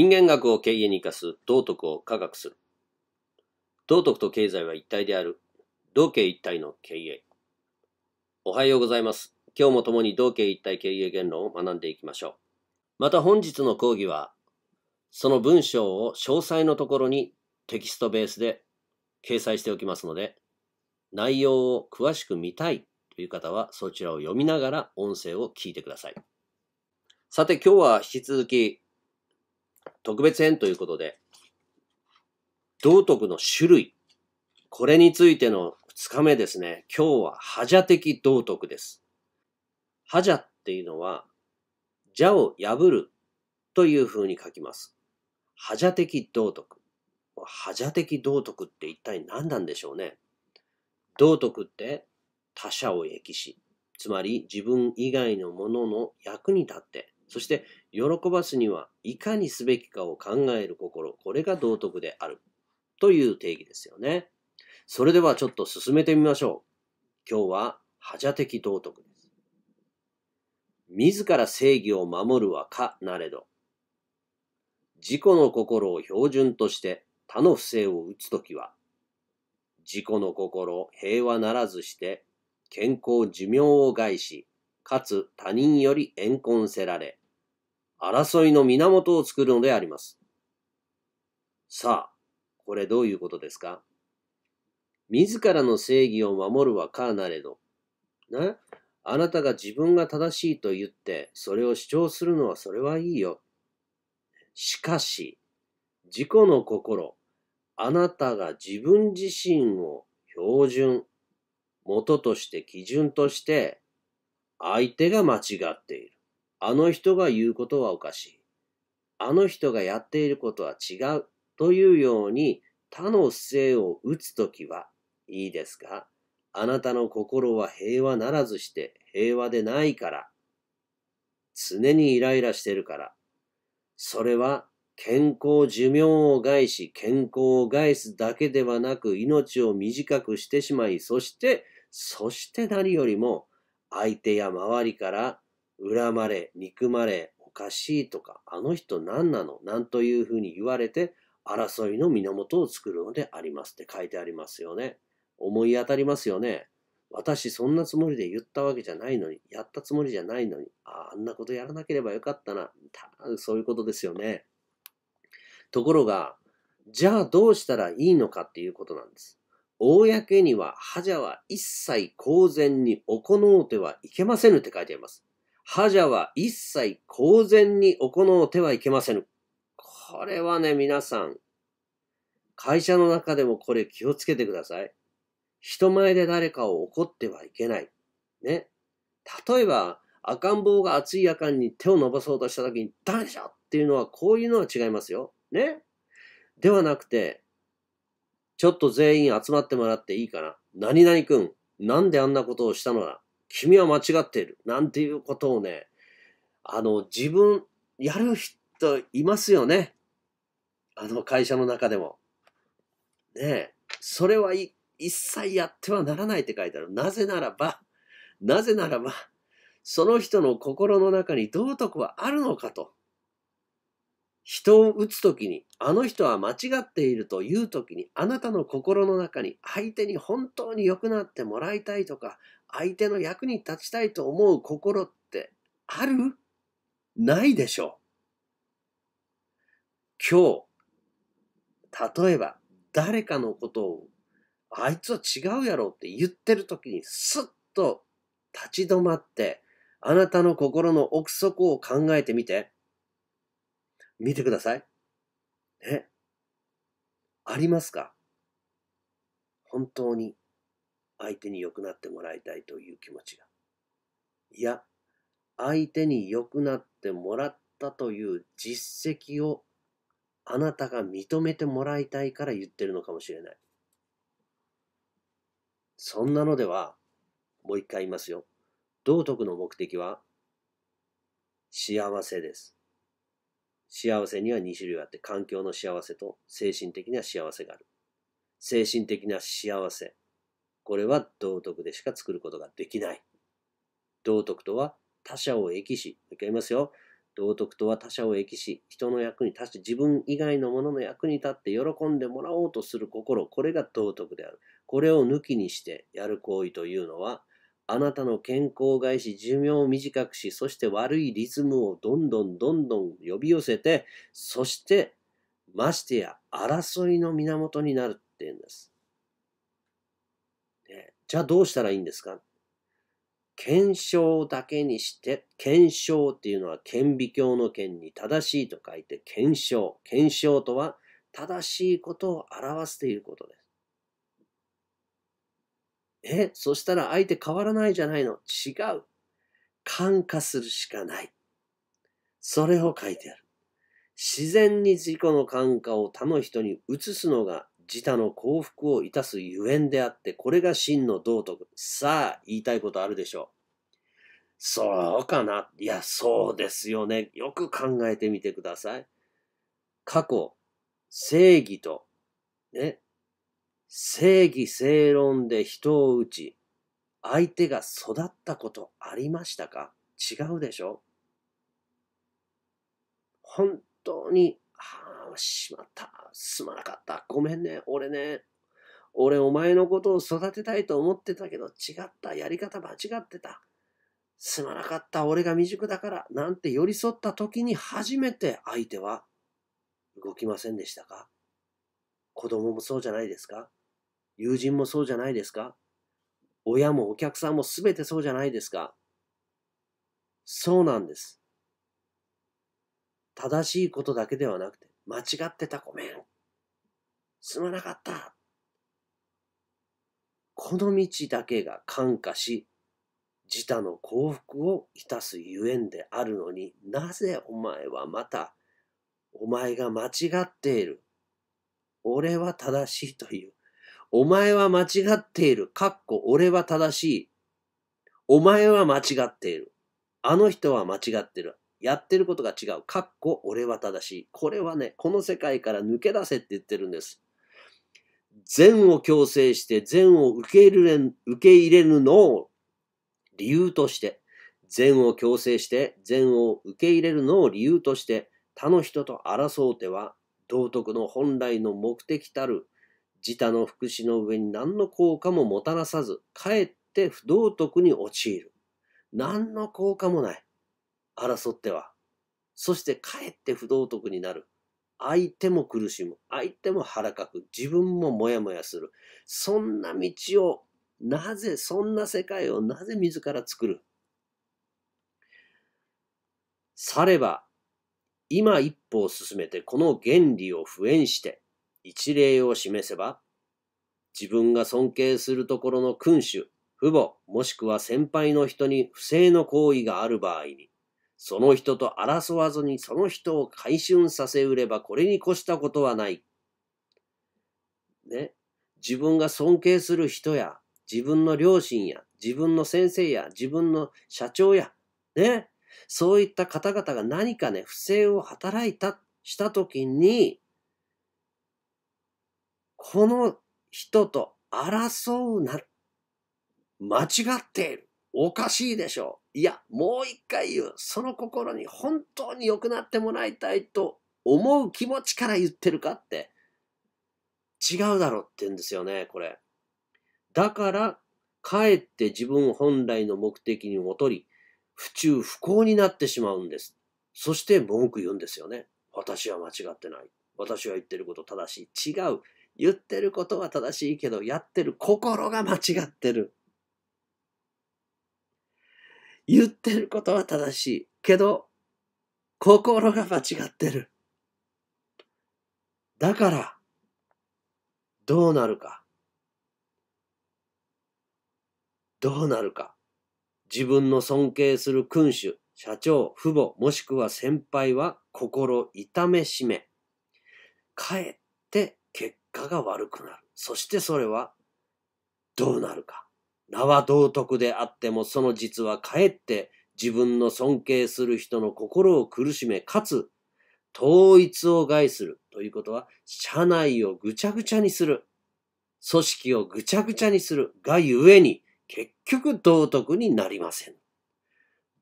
人間学を経営に生かす道徳を科学する。道徳と経済は一体である。道経一体の経営。おはようございます。今日も共に道経一体経営言論を学んでいきましょう。また本日の講義は、その文章を詳細のところにテキストベースで掲載しておきますので、内容を詳しく見たいという方はそちらを読みながら音声を聞いてください。さて今日は引き続き特別編ということで、道徳の種類、これについての2日目ですね、今日は覇者的道徳です。覇者っていうのは、蛇を破るという風に書きます。覇者的道徳。覇者的道徳って一体何なんでしょうね。道徳って他者を益し、つまり自分以外のものの役に立ってそして喜ばすにはいかにすべきかを考える心これが道徳であるという定義ですよねそれではちょっと進めてみましょう今日は覇者的道徳です自ら正義を守るはかなれど自己の心を標準として他の不正を打つときは自己の心平和ならずして健康寿命を害しかつ他人より怨恨せられ争いの源を作るのであります。さあ、これどういうことですか自らの正義を守るはかなれど。なあなたが自分が正しいと言って、それを主張するのはそれはいいよ。しかし、自己の心、あなたが自分自身を標準、元として基準として、相手が間違っている。あの人が言うことはおかしい。あの人がやっていることは違う。というように他の性を打つときは、いいですかあなたの心は平和ならずして平和でないから。常にイライラしてるから。それは健康寿命を害し、健康を害すだけではなく命を短くしてしまい、そして、そして何よりも相手や周りから恨まれ、憎まれ、おかしいとか、あの人何なのなんというふうに言われて、争いの源を作るのでありますって書いてありますよね。思い当たりますよね。私そんなつもりで言ったわけじゃないのに、やったつもりじゃないのに、ああんなことやらなければよかったな。そういうことですよね。ところが、じゃあどうしたらいいのかっていうことなんです。公には、覇者は一切公然に行うてはいけませぬって書いてあります。覇者は一切公然に行うてはいけませぬ。これはね、皆さん、会社の中でもこれ気をつけてください。人前で誰かを怒ってはいけない。ね。例えば、赤ん坊が熱い赤んに手を伸ばそうとした時に、ダメでしょっていうのは、こういうのは違いますよ。ね。ではなくて、ちょっと全員集まってもらっていいかな。何々くん、なんであんなことをしたのだ君は間違っている。なんていうことをね、あの、自分、やる人いますよね。あの、会社の中でも。ねえ。それは一切やってはならないって書いてある。なぜならば、なぜならば、その人の心の中に道徳はあるのかと。人を打つときに、あの人は間違っているというときに、あなたの心の中に相手に本当に良くなってもらいたいとか、相手の役に立ちたいと思う心ってあるないでしょう。今日、例えば誰かのことをあいつは違うやろって言ってる時にスッと立ち止まってあなたの心の奥底を考えてみて。見てください。ね。ありますか本当に。相手に良くなってもらいたいという気持ちが。いや、相手に良くなってもらったという実績をあなたが認めてもらいたいから言ってるのかもしれない。そんなのでは、もう一回言いますよ。道徳の目的は、幸せです。幸せには2種類あって、環境の幸せと精神的な幸せがある。精神的な幸せ。これは道徳でしか作ることができない。道徳とは他者を益し、もう一回言いますよ。道徳とは他者を益し、人の役に立ち、自分以外のものの役に立って喜んでもらおうとする心、これが道徳である。これを抜きにしてやる行為というのは、あなたの健康を害し、寿命を短くし、そして悪いリズムをどんどんどんどん呼び寄せて、そして、ましてや争いの源になるっていうんです。じゃあどうしたらいいんですか検証だけにして、検証っていうのは顕微鏡の件に正しいと書いて検証。検証とは正しいことを表していることです。え、そしたら相手変わらないじゃないの。違う。感化するしかない。それを書いてある。自然に自己の感化を他の人に移すのが自他の幸福をいたすゆえんであって、これが真の道徳。さあ、言いたいことあるでしょう。そうかないや、そうですよね。よく考えてみてください。過去、正義と、ね、正義正論で人を打ち、相手が育ったことありましたか違うでしょ本当にああ、しまった。すまなかった。ごめんね。俺ね。俺お前のことを育てたいと思ってたけど違った。やり方間違ってた。すまなかった。俺が未熟だから。なんて寄り添った時に初めて相手は動きませんでしたか子供もそうじゃないですか友人もそうじゃないですか親もお客さんも全てそうじゃないですかそうなんです。正しいことだけではなくて、間違ってたごめん。すまなかった。この道だけが感化し、自他の幸福をいたすゆえんであるのになぜお前はまた、お前が間違っている。俺は正しいという。お前は間違っている。かっこ俺は正しい。お前は間違っている。あの人は間違ってる。やってることが違う。かっこ俺は正しい。これはね、この世界から抜け出せって言ってるんです。善を強制して善を受け入れ受け入れるのを理由として、善を強制して善を受け入れるのを理由として、他の人と争う手は道徳の本来の目的たる自他の福祉の上に何の効果ももたらさず、かえって不道徳に陥る。何の効果もない。争っては。そしてかえって不道徳になる。相手も苦しむ。相手も腹かく。自分もモヤモヤする。そんな道を、なぜ、そんな世界をなぜ自ら作るされば、今一歩を進めてこの原理を不縁して、一例を示せば、自分が尊敬するところの君主、父母、もしくは先輩の人に不正の行為がある場合に、その人と争わずにその人を回春させうればこれに越したことはない。ね。自分が尊敬する人や、自分の両親や、自分の先生や、自分の社長や、ね。そういった方々が何かね、不正を働いた、したときに、この人と争うな。間違っている。おかしいでしょう。いや、もう一回言う。その心に本当に良くなってもらいたいと思う気持ちから言ってるかって、違うだろって言うんですよね、これ。だから、かえって自分本来の目的に戻り、不中不幸になってしまうんです。そして文句言うんですよね。私は間違ってない。私は言ってること正しい。違う。言ってることは正しいけど、やってる心が間違ってる。言ってることは正しい。けど、心が間違ってる。だから、どうなるか。どうなるか。自分の尊敬する君主、社長、父母、もしくは先輩は心痛めしめ。かえって結果が悪くなる。そしてそれはどうなるか。名は道徳であってもその実はかえって自分の尊敬する人の心を苦しめ、かつ統一を害するということは、社内をぐちゃぐちゃにする、組織をぐちゃぐちゃにするがゆえに、結局道徳になりません。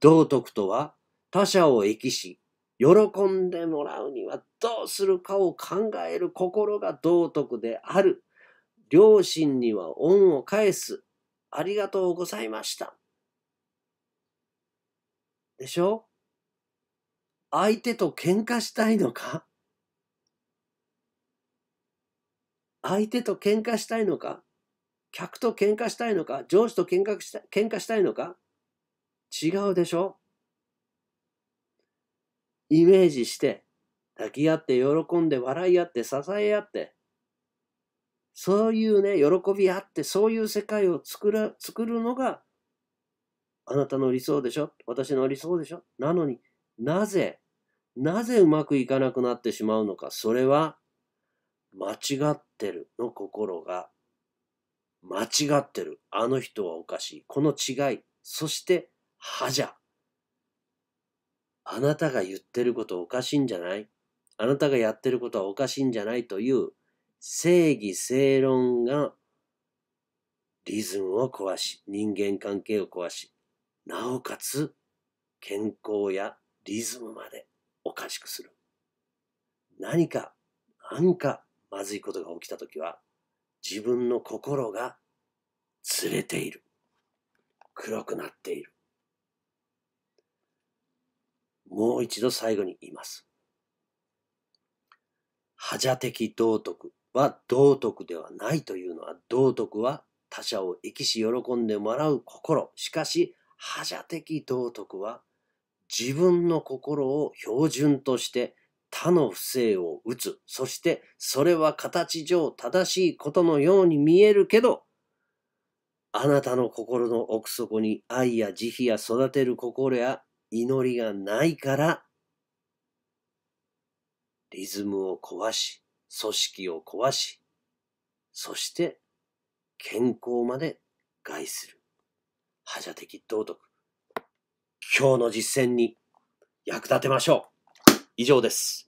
道徳とは、他者を益し、喜んでもらうにはどうするかを考える心が道徳である。両親には恩を返す。ありがとうございました。でしょ相手と喧嘩したいのか相手と喧嘩したいのか客と喧嘩したいのか上司と喧嘩した喧嘩したいのか違うでしょイメージして抱き合って喜んで笑い合って支え合ってそういうね、喜びあって、そういう世界を作る、作るのが、あなたの理想でしょ私の理想でしょなのになぜ、なぜうまくいかなくなってしまうのか。それは、間違ってるの心が、間違ってる。あの人はおかしい。この違い。そして、歯じゃ。あなたが言ってることおかしいんじゃないあなたがやってることはおかしいんじゃないという正義正論がリズムを壊し、人間関係を壊し、なおかつ健康やリズムまでおかしくする。何か、何かまずいことが起きたときは、自分の心がずれている。黒くなっている。もう一度最後に言います。覇者的道徳、は道徳ではないというのは道徳は他者を生きし喜んでもらう心しかし覇者的道徳は自分の心を標準として他の不正を打つそしてそれは形上正しいことのように見えるけどあなたの心の奥底に愛や慈悲や育てる心や祈りがないからリズムを壊し組織を壊し、そして健康まで害する。覇者的道徳。今日の実践に役立てましょう。以上です。